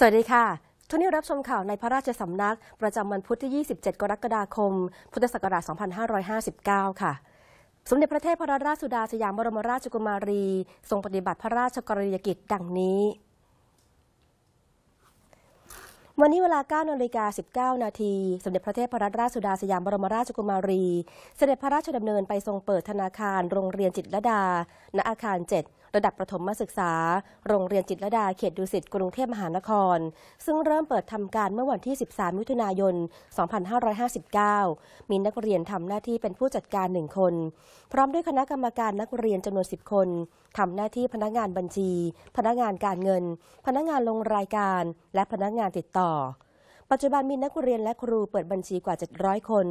สวัสดีค่ะทุกนี้รับชมข่าวในพระราชสำนัก ประจำวันพุธที่ 27 กรกฎาคม พุทธศักราช 2559 ค่ะ สมเด็จพระเทพรัตนราชสุดาสยามบรมราชกุมารี ทรงปฏิบัติพระราชกรณียกิจ ดังนี้ วันนี้เวลา9นาฬิกา 19 นาทีสมเด็จพระเทพรัตนราชสุดาสยามบรมราชกุมารี เสด็จพระราชดำเนินไปทรงเปิดธนาคาร โรงเรียนจิตรดา ณอาคาร 7ระดับประถมศึกษา โรงเรียนจิตรดา เขตดุสิตกรุงเทพมหานคร ซึ่งเริ่มเปิดทำการเมื่อวันที่ 13 มิถุนายน 2559 มีนักเรียนทำหน้าที่เป็นผู้จัดการหนึ่งคน พร้อมด้วยคณะกรรมการนักเรียนจำนวน 10 คน ทำหน้าที่พนักงานบัญชี พนักงานการเงิน พนักงานลงรายการ และพนักงานติดต่อปัจจุบันมีนักเรียนและครูเปิดบัญชีกว่า 700 คน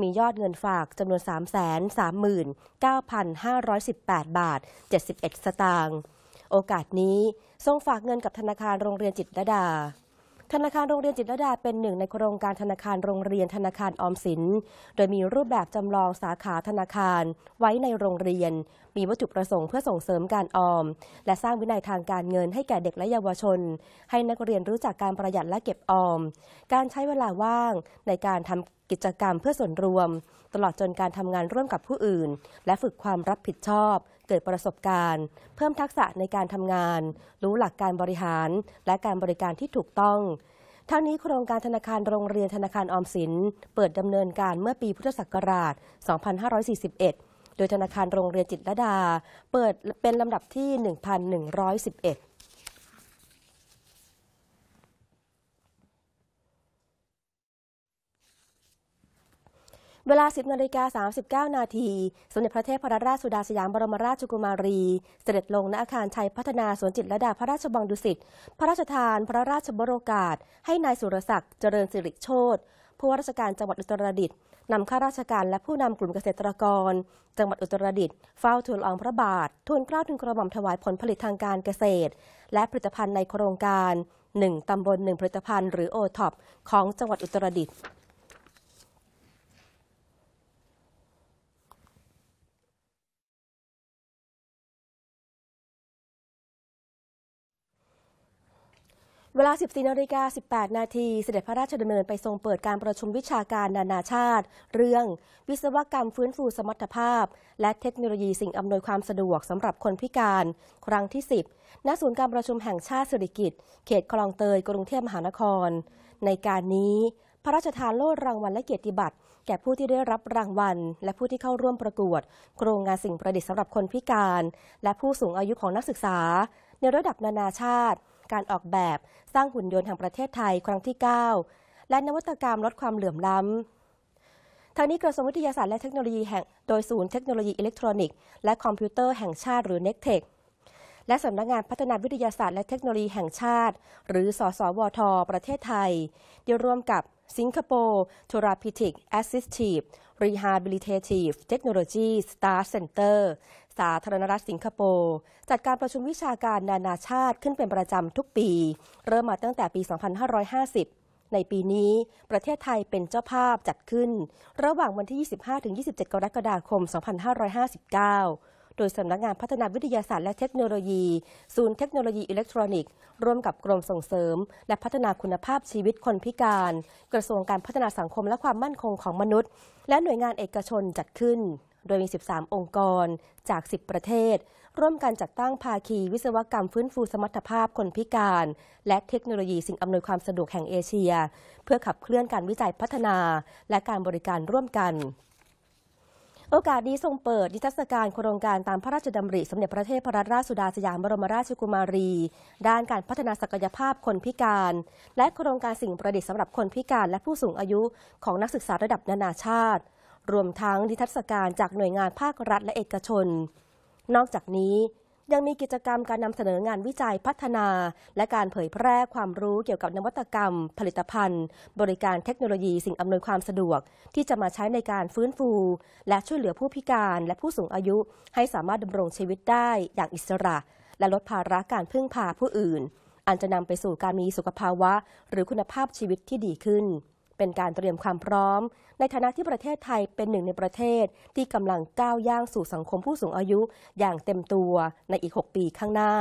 มียอดเงินฝากจำนวน 339,518 บาท 71 สตางค์ โอกาสนี้ทรงฝากเงินกับธนาคารโรงเรียนจิตรดาธนาคารโรงเรียนจิตรดาเป็นหนึ่งในโครงการธนาคารโรงเรียนธนาคารออมสิน โดยมีรูปแบบจำลองสาขาธนาคารไว้ในโรงเรียน มีวัตถุประสงค์เพื่อส่งเสริมการออมและสร้างวินัยทางการเงินให้แก่เด็กและเยาวชน ให้นักเรียนรู้จักการประหยัดและเก็บออม การใช้เวลาว่างในการทำกิจกรรมเพื่อส่วนรวมตลอดจนการทำงานร่วมกับผู้อื่น และฝึกความรับผิดชอบ เกิดประสบการณ์เพิ่มทักษะในการทำงาน รู้หลักการบริหารและการบริการที่ถูกต้อง ทั้งนี้โครงการธนาคารโรงเรียนธนาคารออมสินเปิดดำเนินการเมื่อปีพุทธศักราช 2541 โดยธนาคารโรงเรียนจิตรดา เปิดเป็นลำดับที่ 1,111เวลา 10นาฬิกา 39 นาที สมเด็จพระเทพรัตนราชสุดาสยามบรมราชกุมารี เสด็จลงณ อาคารชัยพัฒนาสวนจิตระดาพระราชบังดุสิต พระราชทานพระราชบรโอกาสให้นายสุรศักดิ์เจริญสิริโชตผู้ว่าราชการจังหวัดอุตรดิตถ์นำข้าราชการและผู้นำกลุ่มเกษตรกร จังหวัดอุตรดิตถ์เฝ้าทูลอองพระบาททูลเกล้าทูลกระหม่อมถวายผลผลิตทางการเกษตร และผลิตภัณฑ์ในโครงการ1ตำบล1ผลิตภัณฑ์ หรือโอท็อปของจังหวัดอุตรดิตถ์เวลา 14นาฬิกา18 นาทีเสด็จพระราชดำเนิน ไปทรงเปิดการประชุมวิชาการนานาชาติ เรื่องวิศวกรรมฟื้นฟูสมรรถภาพ และเทคโนโลยีสิ่งอำนวยความสะดวกสำหรับคนพิการ ครั้งที่ 10ณศูนย์การประชุมแห่งชาติสุริกิตเขตคลองเตยกรุงเทพมหานคร ในการนี้พระราชทานโล่รางวัลและเกียรติบัตรแก่ผู้ที่ได้รับรางวัล และผู้ที่เข้าร่วมประกวดโครงงานสิ่งประดิษฐ์สำหรับคนพิการ และผู้สูงอายุของนักศึกษา ในระดับนานาชาติการออกแบบสร้างหุ่นยนต์แห่งประเทศไทยครั้งที่ 9 และนวัตกรรมลดความเหลื่อมล้ำ ทางนี้กระทรวงวิทยาศาสตร์และเทคโนโลยีแห่งโดยศูนย์เทคโนโลยีอิเล็กทรอนิกส์และคอมพิวเตอร์แห่งชาติ หรือ n e c t e c h และสำนักงงานพัฒนาวิทยาศาสตร์ และเทคโนโลยีแห่งชาติ หรือสสวท ประเทศไทยได้ร่วมกับสิงคโปร์ Therapeutic Assistive Rehabilitative Technology Star Center สาธารณรัฐสิงคโปร์ จัดการประชุมวิชาการนานาชาติขึ้นเป็นประจำทุกปี เริ่มมาตั้งแต่ปี 2550 ในปีนี้ ประเทศไทยเป็นเจ้าภาพจัดขึ้น ระหว่างวันที่ 25-27 กรกฎาคม 2559 โดยสำนักงานพัฒนาวิทยาศาสตร์และเทคโนโลยี ศูนย์เทคโนโลยีอิเล็กทรอนิกส์ร่วมกับกรมส่งเสริม และพัฒนาคุณภาพชีวิตคนพิการ กระทรวงการพัฒนาสังคมและความมั่นคงของมนุษย์ และหน่วยงานเอกชนจัดขึ้นโดยมี 13 องค์กรจาก 10 ประเทศ ร่วมกันจัดตั้ง ภาคีวิศวกรรมฟื้นฟูสมรรถภาพคนพิการ และเทคโนโลยีสิ่งอำนวยความสะดวกแห่งเอเชีย เพื่อขับเคลื่อนการวิจัยพัฒนาและการบริการร่วมกัน โอกาสนี้ทรงเปิดนิทรรศการโครงการตามพระราชดำริสมเด็จพระเทพรัตนราชสุดาสยามบรมราชกุมารี ด้านการพัฒนาศักยภาพคนพิการ และโครงการสิ่งประดิษฐ์สำหรับคนพิการและผู้สูงอายุ ของนักศึกษาระดับนานาชาติรวมทั้งนิทรรศการจากหน่วยงานภาครัฐและเอกชน นอกจากนี้ยังมีกิจกรรมการนำเสนองานวิจัยพัฒนา และการเผยแพร่ความรู้เกี่ยวกับนวัตกรรม ผลิตภัณฑ์ บริการเทคโนโลยีสิ่งอำนวยความสะดวก ที่จะมาใช้ในการฟื้นฟูและช่วยเหลือผู้พิการและผู้สูงอายุให้สามารถดำรงชีวิตได้อย่างอิสระ และลดภาระการพึ่งพาผู้อื่น อันจะนำไปสู่การมีสุขภาวะ หรือคุณภาพชีวิตที่ดีขึ้นเป็นการเตรียมความพร้อม ในฐานะที่ประเทศไทยเป็นหนึ่งในประเทศที่กำลังก้าวย่างสู่สังคมผู้สูงอายุอย่างเต็มตัวในอีก 6 ปีข้างหน้า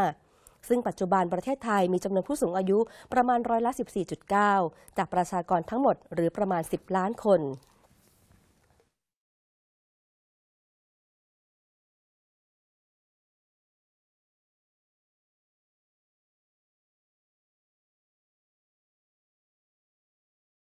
ซึ่งปัจจุบันประเทศไทยมีจำนวนผู้สูงอายุประมาณร้อยละ 14.9 จากประชากรทั้งหมด หรือประมาณ 10 ล้านคน